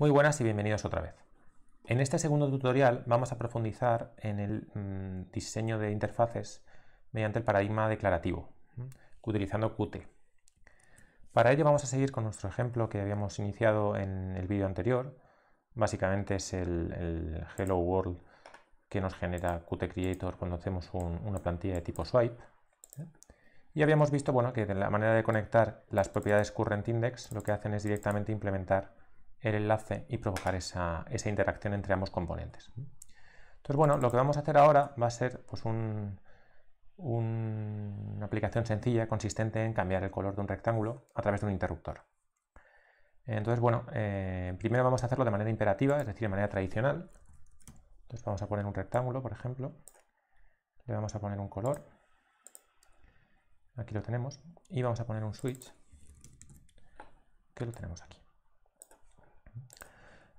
Muy buenas y bienvenidos otra vez. En este segundo tutorial vamos a profundizar en el mm, diseño de interfaces mediante el paradigma declarativo, utilizando Qt. Para ello vamos a seguir con nuestro ejemplo que habíamos iniciado en el vídeo anterior. Básicamente es el, Hello World que nos genera Qt Creator cuando hacemos una plantilla de tipo swipe. ¿eh? Y habíamos visto bueno, que de la manera de conectar las propiedades current index lo que hacen es directamente implementar el enlace y provocar esa, interacción entre ambos componentes. Entonces, bueno, lo que vamos a hacer ahora va a ser pues, un, una aplicación sencilla, consistente en cambiar el color de un rectángulo a través de un interruptor. Entonces, bueno, eh, primero vamos a hacerlo de manera imperativa, es decir, de manera tradicional. Entonces vamos a poner un rectángulo, por ejemplo. Le vamos a poner un color. Aquí lo tenemos. Y vamos a poner un switch, que lo tenemos aquí.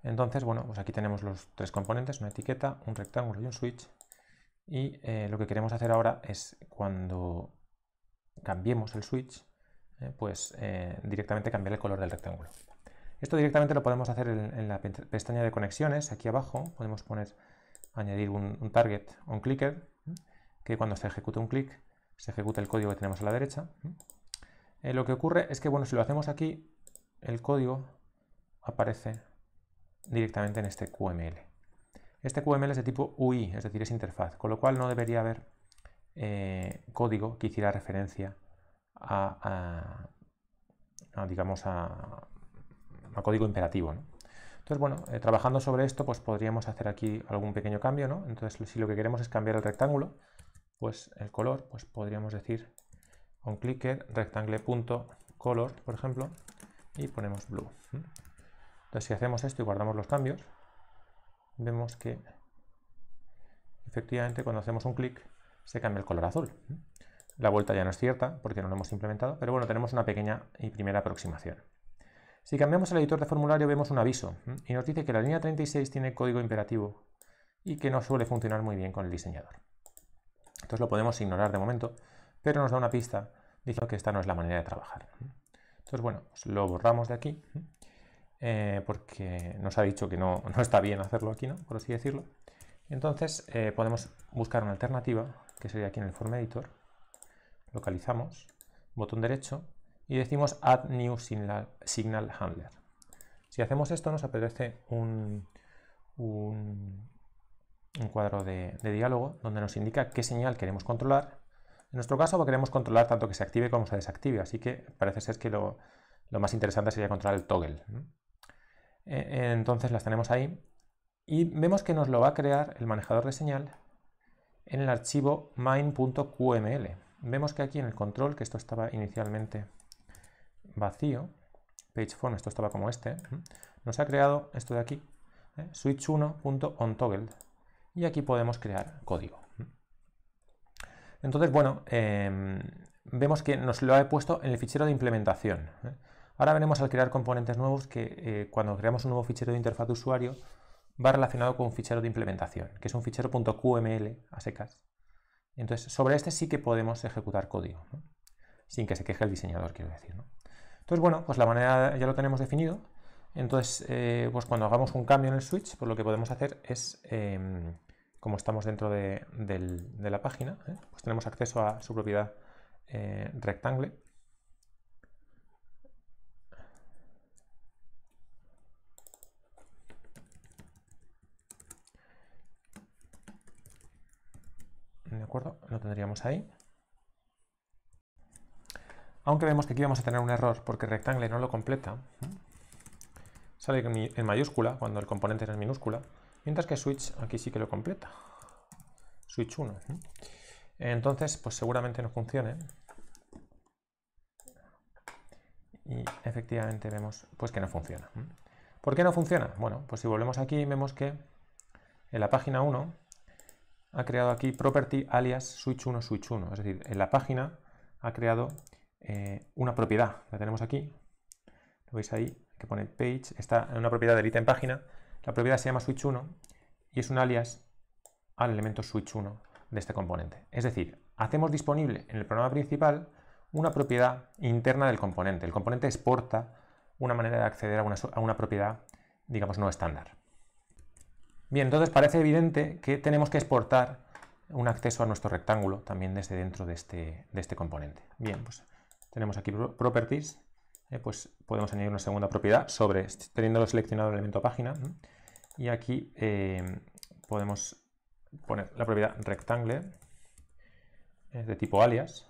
Entonces, bueno, pues aquí tenemos los tres componentes, una etiqueta, un rectángulo y un switch. Y eh, lo que queremos hacer ahora es cuando cambiemos el switch, eh, pues eh, directamente cambiar el color del rectángulo. Esto directamente lo podemos hacer en, la pestaña de conexiones, aquí abajo podemos poner, añadir un, target un clicker, que cuando se ejecute un clic se ejecuta el código que tenemos a la derecha. lo que ocurre es que, bueno, si lo hacemos aquí, el código aparece directamente en este QML. Este QML es de tipo UI, es decir, es interfaz, con lo cual no debería haber eh, código que hiciera referencia a, digamos, a, código imperativo. Entonces, bueno, eh, trabajando sobre esto, pues podríamos hacer aquí algún pequeño cambio, ¿no? Entonces, si lo que queremos es cambiar el rectángulo, pues el color, pues podríamos decir con clicker rectangle.color, por ejemplo, y ponemos blue. Entonces, si hacemos esto y guardamos los cambios, vemos que efectivamente cuando hacemos un clic se cambia el color azul. La vuelta ya no es cierta porque no lo hemos implementado, pero bueno, tenemos una pequeña y primera aproximación. Si cambiamos el editor de formulario vemos un aviso y nos dice que la línea 36 tiene código imperativo y que no suele funcionar muy bien con el diseñador. Entonces lo podemos ignorar de momento, pero nos da una pista diciendo que esta no es la manera de trabajar. Entonces bueno, pues lo borramos de aquí eh, porque nos ha dicho que no, está bien hacerlo aquí, por así decirlo. Entonces eh, podemos buscar una alternativa, que sería aquí en el Form Editor. Localizamos, botón derecho, y decimos Add New Signal, Handler. Si hacemos esto nos aparece un, un, cuadro de, diálogo donde nos indica qué señal queremos controlar. En nuestro caso queremos controlar tanto que se active como se desactive, así que parece ser que lo, lo más interesante sería controlar el toggle. E, entonces las tenemos ahí y vemos que nos lo va a crear el manejador de señal en el archivo main.qml. Vemos que aquí en el control, que esto estaba inicialmente vacío, pageform, esto estaba como este, nos ha creado esto de aquí, ¿eh? switch1.ontoggled, y aquí podemos crear código. Entonces, bueno, em, vemos que nos lo ha puesto en el fichero de implementación. ¿eh? Ahora veremos al crear componentes nuevos que eh, cuando creamos un nuevo fichero de interfaz de usuario va relacionado con un fichero de implementación, que es un fichero .qml a secas. Entonces, sobre este sí que podemos ejecutar código, sin que se queje el diseñador, quiero decir. Entonces, bueno, pues la manera ya lo tenemos definido. Entonces, eh, pues cuando hagamos un cambio en el switch, pues lo que podemos hacer es, em, como estamos dentro de, la página, ¿eh? pues tenemos acceso a su propiedad rectangle, ¿De acuerdo? Lo tendríamos ahí. Aunque vemos que aquí vamos a tener un error porque rectangle no lo completa. ¿eh? Sale en mayúscula cuando el componente es en minúscula. Mientras que switch aquí sí que lo completa. Switch 1. ¿eh? Entonces, pues seguramente no funcione. Y efectivamente vemos pues que no funciona. ¿eh? ¿Por qué no funciona? Bueno, pues si volvemos aquí vemos que en la página 1 ha creado aquí property alias switch1 switch1. Es decir, en la página ha creado eh, una propiedad. La tenemos aquí. Lo veis ahí, que pone page. Está en una propiedad del en página. La propiedad se llama switch1 y es un alias al elemento switch1 de este componente. Es decir, hacemos disponible en el programa principal una propiedad interna del componente. El componente exporta una manera de acceder a una propiedad, digamos, no estándar. Bien, entonces parece evidente que tenemos que exportar un acceso a nuestro rectángulo también desde dentro de este, este componente. Bien, pues tenemos aquí properties, eh, pues podemos añadir una segunda propiedad sobre, teniendo seleccionado el elemento página, y aquí eh, podemos poner la propiedad rectangle es eh, de tipo alias,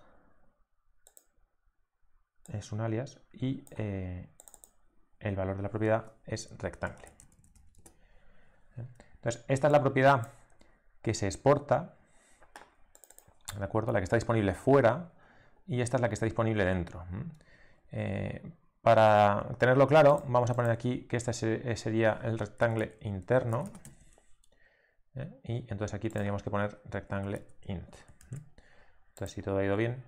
es un alias, y el valor de la propiedad es rectangle. Entonces, esta es la propiedad que se exporta, ¿de acuerdo? La que está disponible fuera y esta es la que está disponible dentro. Eh, para tenerlo claro, vamos a poner aquí que este sería el rectángulo interno ¿eh? y entonces aquí tendríamos que poner rectángulo int. Entonces, si todo ha ido bien,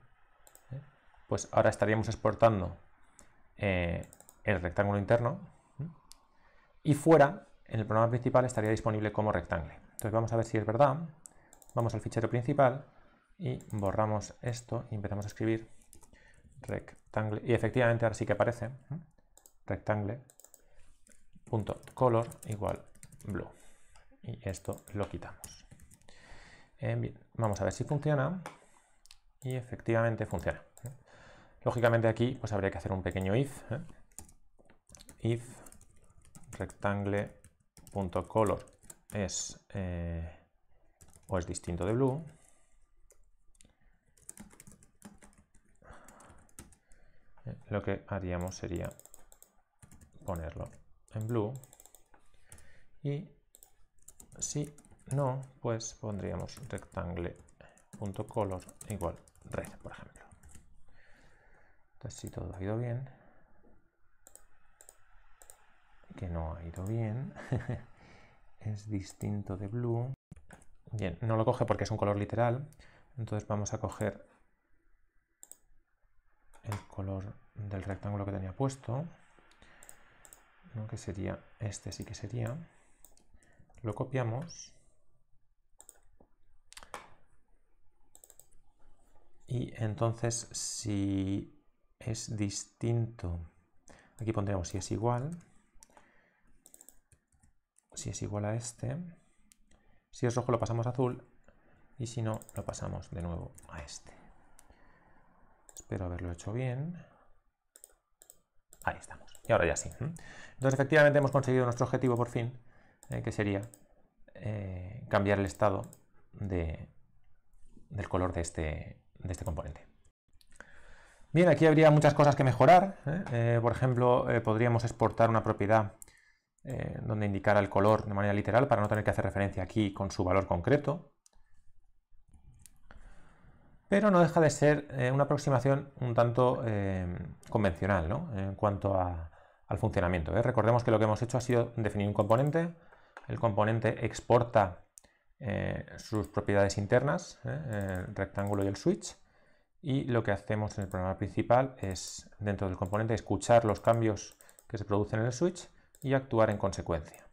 ¿eh? pues ahora estaríamos exportando el rectángulo interno y fuera en el programa principal estaría disponible como rectángulo. Entonces vamos a ver si es verdad. Vamos al fichero principal y borramos esto y empezamos a escribir rectangle. Y efectivamente ahora sí que aparece ¿eh? rectangle.color igual blue. Y esto lo quitamos. Eh, vamos a ver si funciona. Y efectivamente funciona. ¿eh? Lógicamente aquí pues habría que hacer un pequeño if. If Rectángulo punto color es eh, o es distinto de blue lo que haríamos sería ponerlo en blue y si no pues pondríamos rectangle punto color igual red por ejemplo entonces si todo ha ido bien que no ha ido bien, es distinto de blue. Bien, no lo coge porque es un color literal, entonces vamos a coger el color del rectángulo que tenía puesto, que sería, este sí que sería, lo copiamos y entonces si es distinto, aquí pondremos si es igual, si es igual a este. Si es rojo lo pasamos a azul y si no lo pasamos de nuevo a este. Espero haberlo hecho bien. Ahí estamos. Y ahora ya sí. Entonces efectivamente hemos conseguido nuestro objetivo por fin, eh, que sería eh, cambiar el estado del color este, de este, componente. Bien, aquí habría muchas cosas que mejorar. ¿eh? por ejemplo, podríamos exportar una propiedad eh, donde indicara el color de manera literal para no tener que hacer referencia aquí con su valor concreto. Pero no deja de ser eh, una aproximación un tanto eh, convencional en cuanto al funcionamiento. Recordemos que lo que hemos hecho ha sido definir un componente. El componente exporta sus propiedades internas, el rectángulo y el switch y lo que hacemos en el programa principal es, dentro del componente, escuchar los cambios que se producen en el switch y actuar en consecuencia.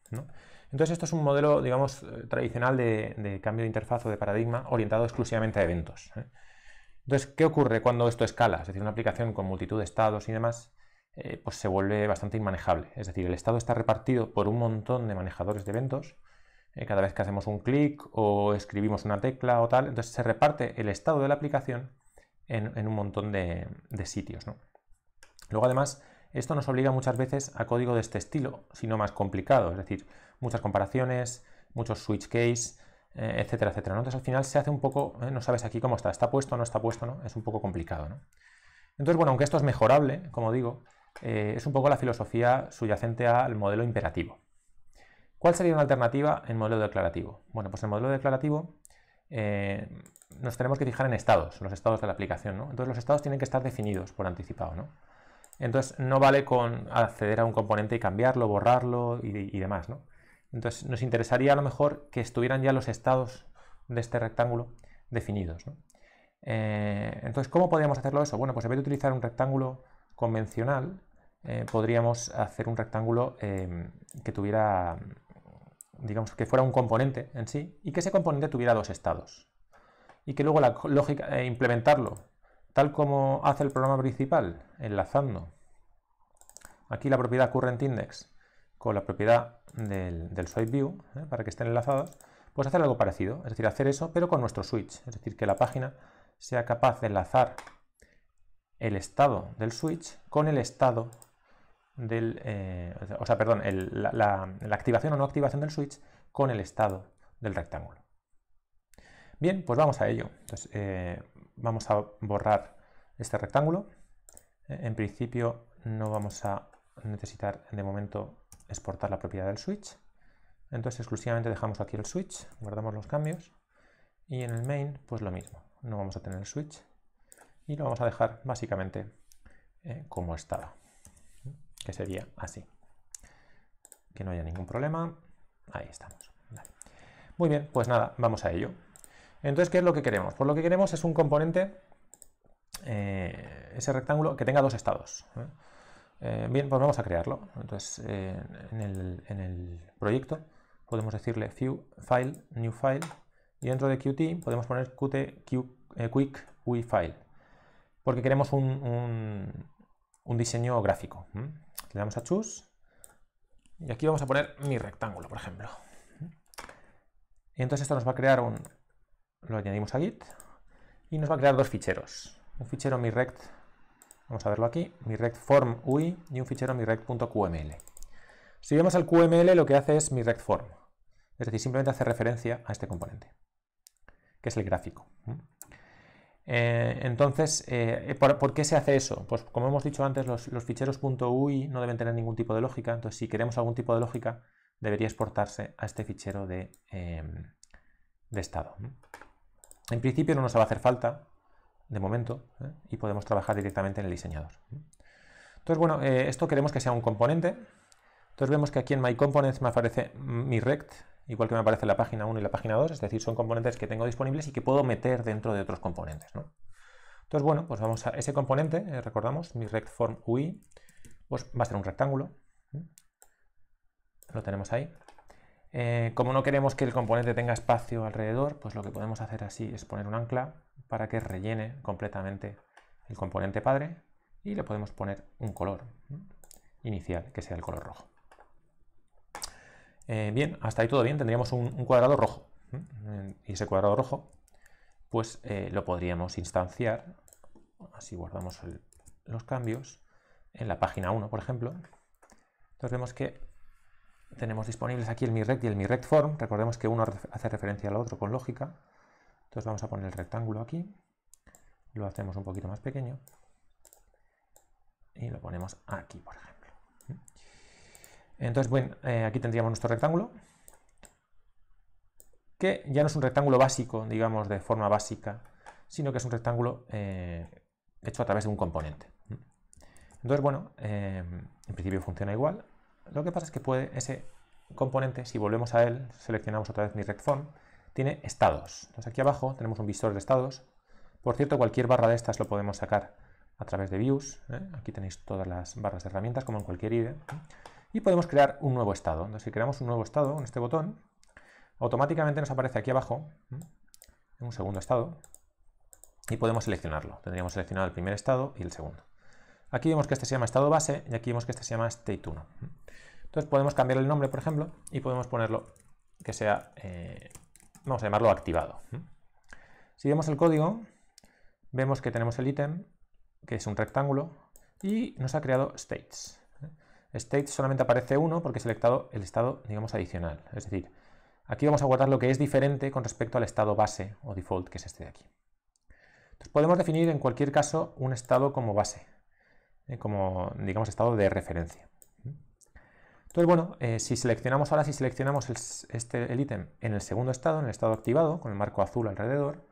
Entonces esto es un modelo, digamos, eh, tradicional de, cambio de interfaz o de paradigma orientado exclusivamente a eventos. ¿eh? Entonces, ¿qué ocurre cuando esto escala? Es decir, una aplicación con multitud de estados y demás, eh, pues se vuelve bastante inmanejable. Es decir, el estado está repartido por un montón de manejadores de eventos. cada vez que hacemos un clic o escribimos una tecla o tal, entonces se reparte el estado de la aplicación en, un montón de, sitios. Luego, además, esto nos obliga muchas veces a código de este estilo, sino más complicado, es decir, muchas comparaciones, muchos switch case, eh, etcétera, etcétera. Entonces al final se hace un poco, eh, no sabes aquí cómo está, está puesto o no está puesto, ¿no? es un poco complicado. ¿no? Entonces, bueno, aunque esto es mejorable, como digo, eh, es un poco la filosofía subyacente al modelo imperativo. ¿Cuál sería una alternativa en modelo declarativo? Bueno, pues en modelo declarativo nos tenemos que fijar en estados, los estados de la aplicación. ¿no? Entonces los estados tienen que estar definidos por anticipado. ¿no? Entonces no vale con acceder a un componente y cambiarlo, borrarlo y, demás, ¿no? Entonces nos interesaría a lo mejor que estuvieran ya los estados de este rectángulo definidos, eh, entonces, ¿cómo podríamos hacerlo eso? Bueno, pues en vez de utilizar un rectángulo convencional, eh, podríamos hacer un rectángulo em, que tuviera, digamos, que fuera un componente en sí y que ese componente tuviera dos estados. Y que luego la lógica, eh, implementarlo tal como hace el programa principal, enlazando aquí la propiedad current index con la propiedad del, del view, ¿eh? para que estén enlazadas, pues hacer algo parecido, es decir, hacer eso pero con nuestro switch, es decir, que la página sea capaz de enlazar el estado del switch con el estado del, eh, o sea, perdón, la activación o no activación del switch con el estado del rectángulo. Bien, pues vamos a ello. Pues, eh, vamos a borrar este rectángulo. Eh, en principio no vamos a necesitar de momento exportar la propiedad del switch. Entonces exclusivamente dejamos aquí el switch, guardamos los cambios y en el main pues lo mismo. No vamos a tener el switch y lo vamos a dejar básicamente eh, como estaba, que sería así. Que no haya ningún problema. Ahí estamos. Muy bien, pues nada, vamos a ello. Entonces, ¿qué es lo que queremos? Pues lo que queremos es un componente, eh, ese rectángulo, que tenga dos estados. ¿eh? Eh, bien, pues vamos a crearlo. Entonces, en, el, proyecto podemos decirle view, file, new file, y dentro de Qt podemos poner Qt, quick UI file, porque queremos un diseño gráfico. Le damos a choose, y aquí vamos a poner mi rectángulo, por ejemplo. Y entonces esto nos va a crear un, lo añadimos a Git y nos va a crear dos ficheros. Un fichero mirect vamos a verlo aquí, rect UI y un fichero mirect.qml Si vemos al QML lo que hace es mirectform es decir, simplemente hace referencia a este componente, que es el gráfico. Eh, entonces, eh, ¿por, qué se hace eso? Pues como hemos dicho antes, los, los ficheros .ui no deben tener ningún tipo de lógica, entonces si queremos algún tipo de lógica, debería exportarse a este fichero de, eh, de estado. En principio no nos va a hacer falta, de momento, ¿eh? y podemos trabajar directamente en el diseñador. Entonces, bueno, eh, esto queremos que sea un componente. Entonces vemos que aquí en My Components me aparece mi rect, igual que me aparece la página 1 y la página 2, es decir, son componentes que tengo disponibles y que puedo meter dentro de otros componentes. Entonces, bueno, pues vamos a ese componente, eh, recordamos, mi rect form UI, pues va a ser un rectángulo. Lo tenemos ahí. Eh, como no queremos que el componente tenga espacio alrededor, pues lo que podemos hacer así es poner un ancla para que rellene completamente el componente padre y le podemos poner un color inicial, que sea el color rojo. Eh, bien, hasta ahí todo bien, tendríamos un, cuadrado rojo. Y ese cuadrado rojo, pues eh, lo podríamos instanciar, así guardamos los cambios, en la página 1, por ejemplo. Entonces vemos que tenemos disponibles aquí el rect y el rect form. Recordemos que uno hace referencia al otro con lógica. Entonces vamos a poner el rectángulo aquí. Lo hacemos un poquito más pequeño. Y lo ponemos aquí, por ejemplo. Entonces, bueno, eh, aquí tendríamos nuestro rectángulo. Que ya no es un rectángulo básico, digamos, de forma básica, sino que es un rectángulo eh, hecho a través de un componente. Entonces, bueno, eh, en principio funciona igual. Lo que pasa es que puede ese componente, si volvemos a él, seleccionamos otra vez mi red tiene estados. Entonces aquí abajo tenemos un visor de estados. Por cierto, cualquier barra de estas lo podemos sacar a través de views. ¿eh? Aquí tenéis todas las barras de herramientas, como en cualquier IDE. ¿eh? Y podemos crear un nuevo estado. Entonces si creamos un nuevo estado en este botón, automáticamente nos aparece aquí abajo ¿eh? un segundo estado y podemos seleccionarlo. Tendríamos seleccionado el primer estado y el segundo. Aquí vemos que este se llama estado base y aquí vemos que este se llama state1. Entonces podemos cambiar el nombre, por ejemplo, y podemos ponerlo que sea, eh, vamos a llamarlo activado. Si vemos el código, vemos que tenemos el ítem, que es un rectángulo, y nos ha creado states. States solamente aparece uno porque he selectado el estado, digamos, adicional. Es decir, aquí vamos a guardar lo que es diferente con respecto al estado base o default, que es este de aquí. Entonces podemos definir en cualquier caso un estado como base. Eh, como, digamos, estado de referencia. Entonces, bueno, eh, si seleccionamos ahora, si seleccionamos este, el, ítem en el segundo estado, en el estado activado, con el marco azul alrededor,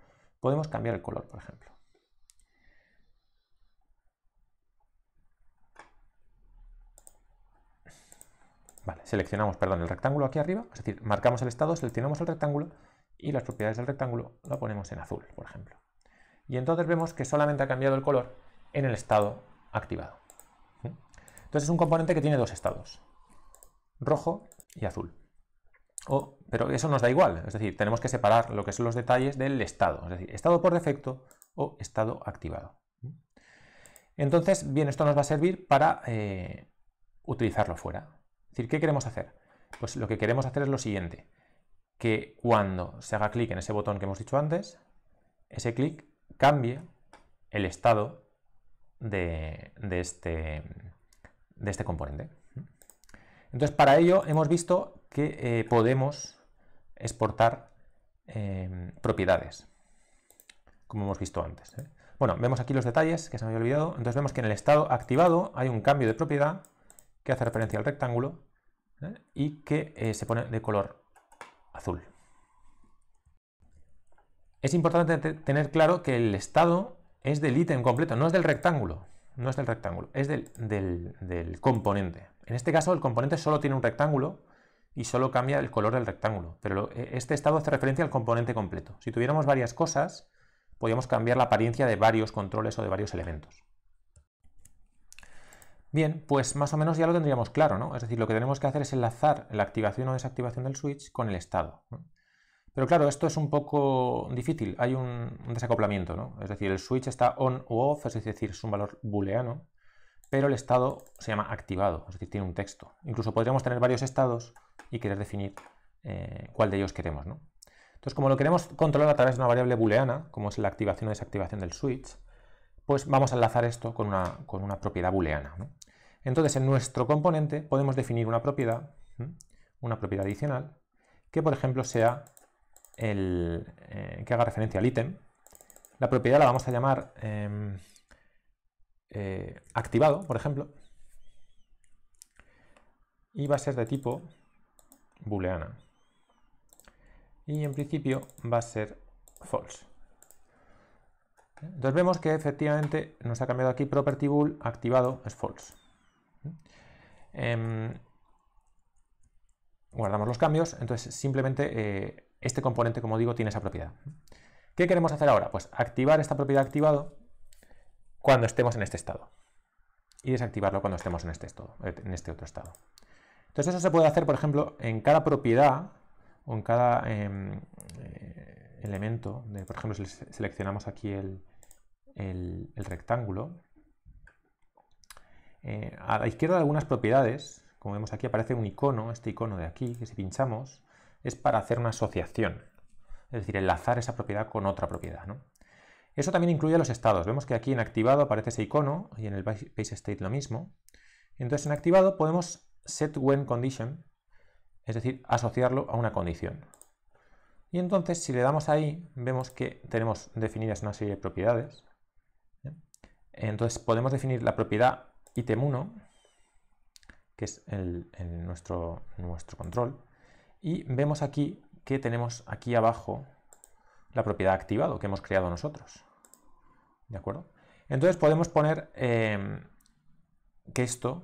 podemos cambiar el color, por ejemplo. Vale, seleccionamos, perdón, el rectángulo aquí arriba, es decir, marcamos el estado, seleccionamos el rectángulo y las propiedades del rectángulo lo ponemos en azul, por ejemplo. Y entonces vemos que solamente ha cambiado el color en el estado activado. ¿Mm? Entonces es un componente que tiene dos estados, rojo y azul. pero eso nos da igual, es decir, tenemos que separar lo que son los detalles del estado, es decir, estado por defecto o estado activado. ¿Mm? Entonces, bien, esto nos va a servir para eh, utilizarlo fuera. Es decir, ¿qué queremos hacer? Pues lo que queremos hacer es lo siguiente, que cuando se haga clic en ese botón que hemos dicho antes, ese clic cambie el estado de, este, de este componente. Entonces, para ello hemos visto que eh, podemos exportar eh, propiedades, como hemos visto antes. ¿eh? Bueno, vemos aquí los detalles que se me había olvidado. Entonces vemos que en el estado activado hay un cambio de propiedad que hace referencia al rectángulo y que se pone de color azul. Es importante tener claro que el estado es del ítem completo, no es del rectángulo, no es del rectángulo, es del, componente. En este caso el componente solo tiene un rectángulo y solo cambia el color del rectángulo, pero e, este estado hace referencia al componente completo. Si tuviéramos varias cosas, podríamos cambiar la apariencia de varios controles o de varios elementos. Bien, pues más o menos ya lo tendríamos claro, ¿no? Es decir, lo que tenemos que hacer es enlazar la activación o desactivación del switch con el estado. Pero claro, esto es un poco difícil, hay un, desacoplamiento, ¿no? Es decir, el switch está on u off, es decir, es un valor booleano, pero el estado se llama activado, es decir, tiene un texto. Incluso podríamos tener varios estados y querer definir eh, cuál de ellos queremos, ¿no? Entonces, como lo queremos controlar a través de una variable booleana, como es la activación o desactivación del switch, pues vamos a enlazar esto con una, con una propiedad booleana. Entonces, en nuestro componente podemos definir una propiedad, una propiedad adicional, que por ejemplo sea el, eh, que haga referencia al ítem. La propiedad la vamos a llamar em, eh, activado, por ejemplo. Y va a ser de tipo booleana. Y en principio va a ser false. Entonces vemos que efectivamente nos ha cambiado aquí property bool, activado es false. Em, guardamos los cambios, entonces simplemente eh, este componente, como digo, tiene esa propiedad. ¿Qué queremos hacer ahora? Pues activar esta propiedad activado cuando estemos en este estado y desactivarlo cuando estemos en este, este otro estado. Entonces eso se puede hacer, por ejemplo, en cada propiedad o en cada em, eh, elemento. por ejemplo, seleccionamos aquí el, rectángulo, eh, a la izquierda de algunas propiedades, como vemos aquí, aparece un icono, este icono de aquí, que si pinchamos, es para hacer una asociación, es decir, enlazar esa propiedad con otra propiedad. ¿no? Eso también incluye los estados. Vemos que aquí en activado aparece ese icono y en el base state lo mismo. Entonces en activado podemos set when condition, es decir, asociarlo a una condición. Y entonces si le damos ahí, vemos que tenemos definidas una serie de propiedades. ¿eh? Entonces podemos definir la propiedad item1, que es nuestro, nuestro control, y vemos aquí que tenemos aquí abajo la propiedad activado que hemos creado nosotros. ¿De acuerdo? Entonces podemos poner eh, que esto,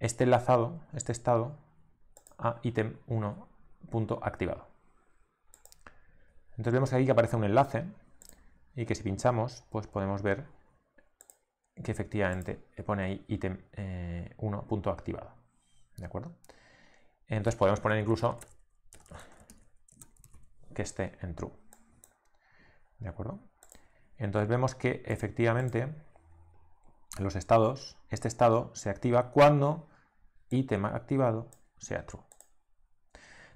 esté enlazado, este estado, a ítem 1.activado. Entonces vemos aquí que aparece un enlace y que si pinchamos, pues podemos ver que efectivamente pone ahí ítem 1.activado. Eh, ¿De acuerdo? Entonces podemos poner incluso que esté en true. ¿De acuerdo? Entonces vemos que efectivamente los estados, este estado se activa cuando item activado sea true.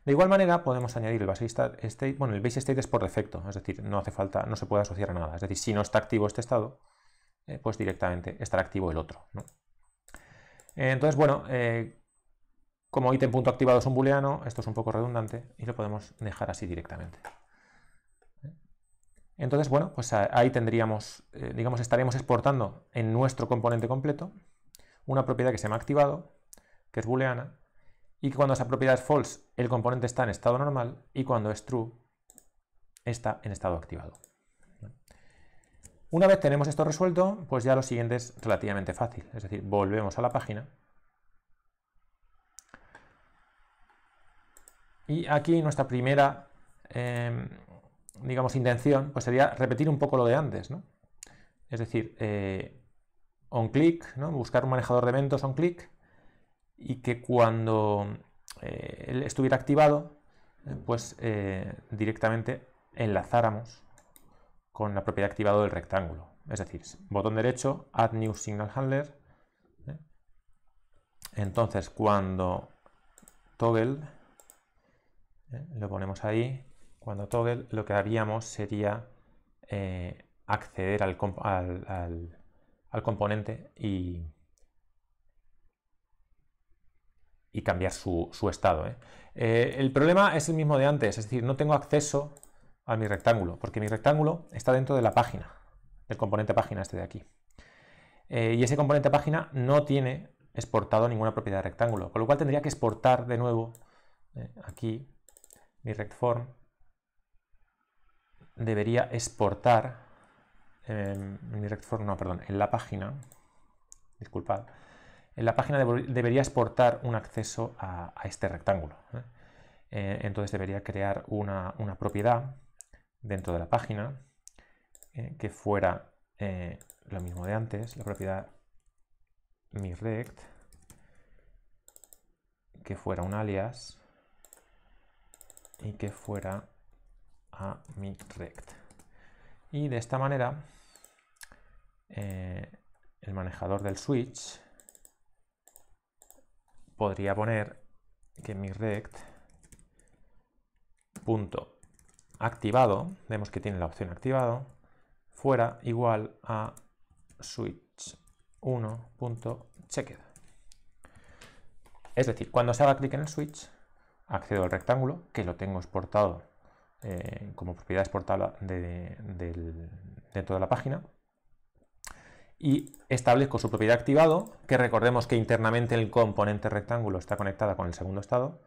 De igual manera podemos añadir el base state, este, bueno, el base state es por defecto, es decir, no hace falta, no se puede asociar a nada. Es decir, si no está activo este estado, eh, pues directamente estará activo el otro. Entonces, bueno, eh, como ítem punto activado es un booleano, esto es un poco redundante y lo podemos dejar así directamente. Entonces, bueno, pues ahí tendríamos, eh, digamos, estaríamos exportando en nuestro componente completo una propiedad que se llama activado, que es booleana, y que cuando esa propiedad es false, el componente está en estado normal, y cuando es true, está en estado activado. Una vez tenemos esto resuelto, pues ya lo siguiente es relativamente fácil, es decir, volvemos a la página Y aquí nuestra primera, em, digamos, intención, pues sería repetir un poco lo de antes, ¿no? Es decir, eh, on-click, ¿no? Buscar un manejador de eventos on-click y que cuando eh, estuviera activado, eh, pues directamente enlazáramos con la propiedad activado del rectángulo. Es decir, botón derecho, Add New Signal Handler. Entonces, cuando toggle ¿eh? Lo ponemos ahí. Cuando toggle lo que haríamos sería eh, acceder al, componente y, cambiar su, estado. ¿eh? el problema es el mismo de antes, es decir, no tengo acceso a mi rectángulo, porque mi rectángulo está dentro de la página, del componente página este de aquí. y ese componente página no tiene exportado ninguna propiedad de rectángulo, con lo cual tendría que exportar de nuevo aquí form debería exportar, em, no, perdón, en la página, disculpad, en la página debería exportar un acceso a, este rectángulo. ¿eh? Eh, entonces debería crear una, propiedad dentro de la página eh, que fuera lo mismo de antes, la propiedad mi rect que fuera un alias, y que fuera a mi rect. Y de esta manera, eh, el manejador del switch podría poner que mi rect punto activado, vemos que tiene la opción activado, fuera igual a switch 1.checked. Es decir, cuando se haga clic en el switch, accedo al rectángulo, que lo tengo exportado eh, como propiedad exportable de, de, de, toda la página, y establezco su propiedad activado, que recordemos que internamente el componente rectángulo está conectada con el segundo estado,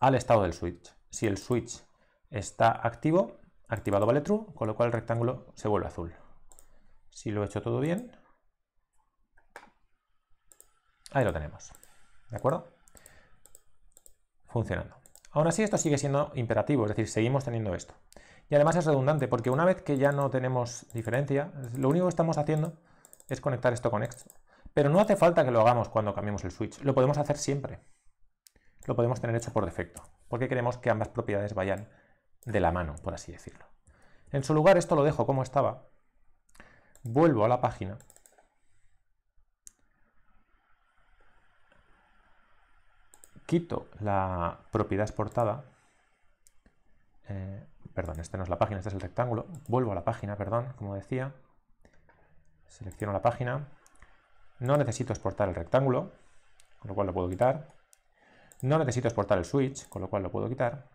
al estado del switch. Si el switch está activo, activado vale true, con lo cual el rectángulo se vuelve azul. Si lo he hecho todo bien, ahí lo tenemos. ¿De acuerdo? funcionando. Aún así, esto sigue siendo imperativo, es decir, seguimos teniendo esto. Y además es redundante, porque una vez que ya no tenemos diferencia, lo único que estamos haciendo es conectar esto con esto. Pero no hace falta que lo hagamos cuando cambiemos el switch, lo podemos hacer siempre. Lo podemos tener hecho por defecto, porque queremos que ambas propiedades vayan de la mano, por así decirlo. En su lugar, esto lo dejo como estaba, vuelvo a la página quito la propiedad exportada, eh, perdón, este no es la página, este es el rectángulo, vuelvo a la página, perdón, como decía, selecciono la página, no necesito exportar el rectángulo, con lo cual lo puedo quitar, no necesito exportar el switch, con lo cual lo puedo quitar,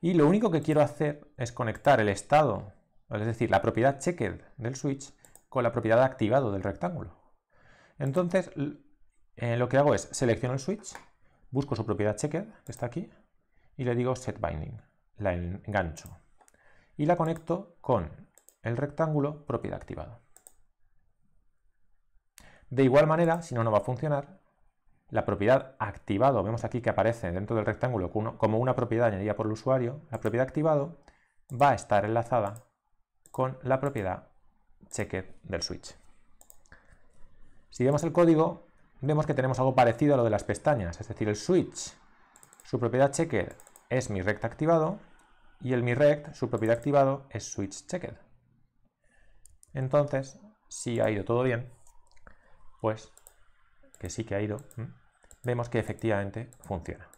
y lo único que quiero hacer es conectar el estado, es decir, la propiedad checked del switch con la propiedad activado del rectángulo. Entonces, eh, lo que hago es selecciono el switch, busco su propiedad checked, que está aquí, y le digo set binding, la engancho. Y la conecto con el rectángulo propiedad activada. De igual manera, si no, no va a funcionar, la propiedad activado, vemos aquí que aparece dentro del rectángulo como una propiedad añadida por el usuario, la propiedad activado va a estar enlazada con la propiedad checked del switch. Si vemos el código, vemos que tenemos algo parecido a lo de las pestañas, es decir, el switch, su propiedad checker es mi rect activado y el mi rect, su propiedad activado, es switch checker. Entonces, si ha ido todo bien, pues que sí que ha ido, vemos que efectivamente funciona.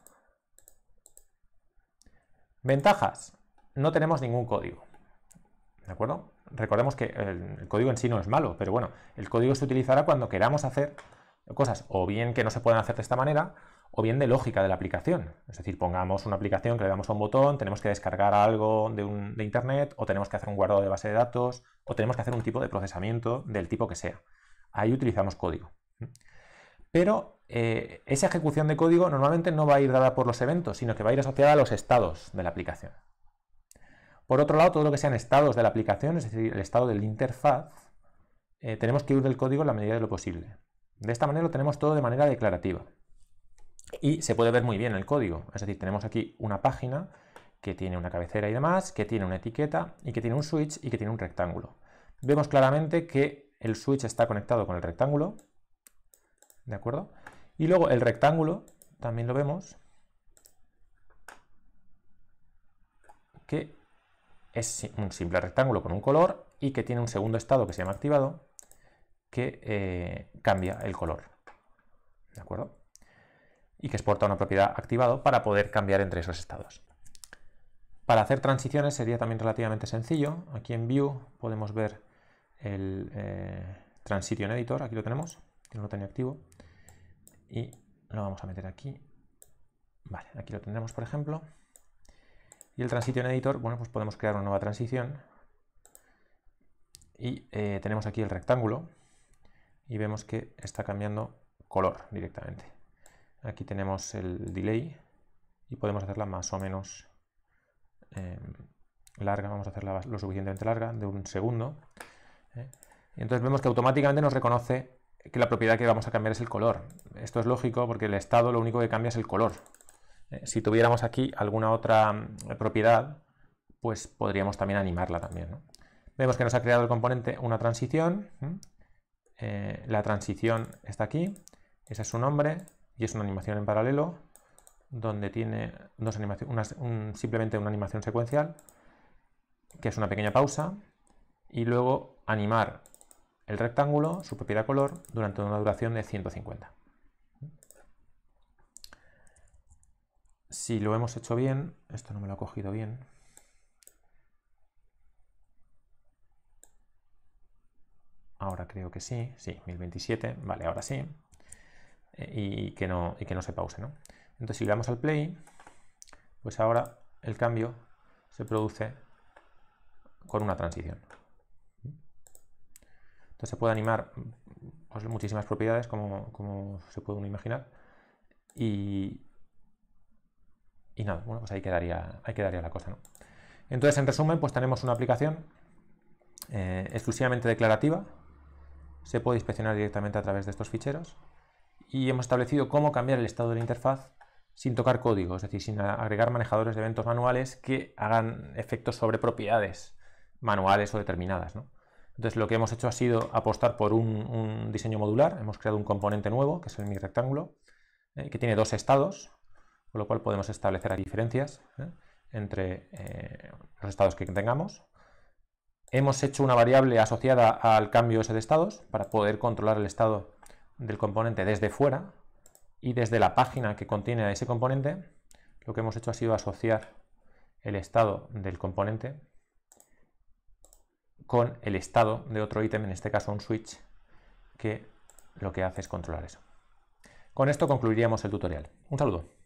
Ventajas. No tenemos ningún código. ¿De acuerdo? Recordemos que el código en sí no es malo, pero bueno, el código se utilizará cuando queramos hacer cosas o bien que no se pueden hacer de esta manera o bien de lógica de la aplicación. Es decir, pongamos una aplicación que le damos a un botón, tenemos que descargar algo de, Internet o tenemos que hacer un guardado de base de datos o tenemos que hacer un tipo de procesamiento del tipo que sea. Ahí utilizamos código. Pero eh, esa ejecución de código normalmente no va a ir dada por los eventos, sino que va a ir asociada a los estados de la aplicación. Por otro lado, todo lo que sean estados de la aplicación, es decir, el estado de la interfaz, eh, tenemos que ir del código en la medida de lo posible. De esta manera lo tenemos todo de manera declarativa. Y se puede ver muy bien el código. Es decir, tenemos aquí una página que tiene una cabecera y demás, que tiene una etiqueta y que tiene un switch y que tiene un rectángulo. Vemos claramente que el switch está conectado con el rectángulo. ¿De acuerdo? Y luego el rectángulo, también lo vemos, que es un simple rectángulo con un color y que tiene un segundo estado que se llama activado que eh, cambia el color. ¿De acuerdo? Y que exporta una propiedad activado para poder cambiar entre esos estados. Para hacer transiciones sería también relativamente sencillo. Aquí en View podemos ver el eh, Transition Editor. Aquí lo tenemos, que no lo tenía activo. Y lo vamos a meter aquí. Vale, aquí lo tendremos, por ejemplo. Y el Transition Editor, bueno, pues podemos crear una nueva transición. Y eh, tenemos aquí el rectángulo, y vemos que está cambiando color directamente. Aquí tenemos el delay y podemos hacerla más o menos em, larga, vamos a hacerla lo suficientemente larga, de un segundo. ¿eh? entonces vemos que automáticamente nos reconoce que la propiedad que vamos a cambiar es el color. Esto es lógico porque el estado lo único que cambia es el color. ¿eh? si tuviéramos aquí alguna otra mm, propiedad, pues podríamos también animarla también. Vemos que nos ha creado el componente una transición eh, la transición está aquí, ese es su nombre y es una animación en paralelo donde tiene dos animaciones, simplemente una animación secuencial que es una pequeña pausa y luego animar el rectángulo, su propiedad color, durante una duración de 150. Si lo hemos hecho bien, esto no me lo ha cogido bien, Ahora creo que sí, sí, 1027, vale, ahora sí. Eh, y, que no, y que no se pause, ¿no? Entonces si le damos al play, pues ahora el cambio se produce con una transición. Entonces se puede animar pues, muchísimas propiedades, como, se puede uno imaginar. Y, y nada, bueno, pues ahí quedaría, ahí quedaría la cosa, ¿no? Entonces, en resumen, pues tenemos una aplicación eh, exclusivamente declarativa, se puede inspeccionar directamente a través de estos ficheros y hemos establecido cómo cambiar el estado de la interfaz sin tocar código, es decir, sin agregar manejadores de eventos manuales que hagan efectos sobre propiedades manuales o determinadas. Entonces lo que hemos hecho ha sido apostar por un, diseño modular, hemos creado un componente nuevo, que es el mi rectángulo, eh, que tiene dos estados, con lo cual podemos establecer diferencias ¿eh? entre eh, los estados que tengamos. Hemos hecho una variable asociada al cambio ese de estados para poder controlar el estado del componente desde fuera y desde la página que contiene a ese componente. Lo que hemos hecho ha sido asociar el estado del componente con el estado de otro ítem, en este caso un switch, que lo que hace es controlar eso. Con esto concluiríamos el tutorial. Un saludo.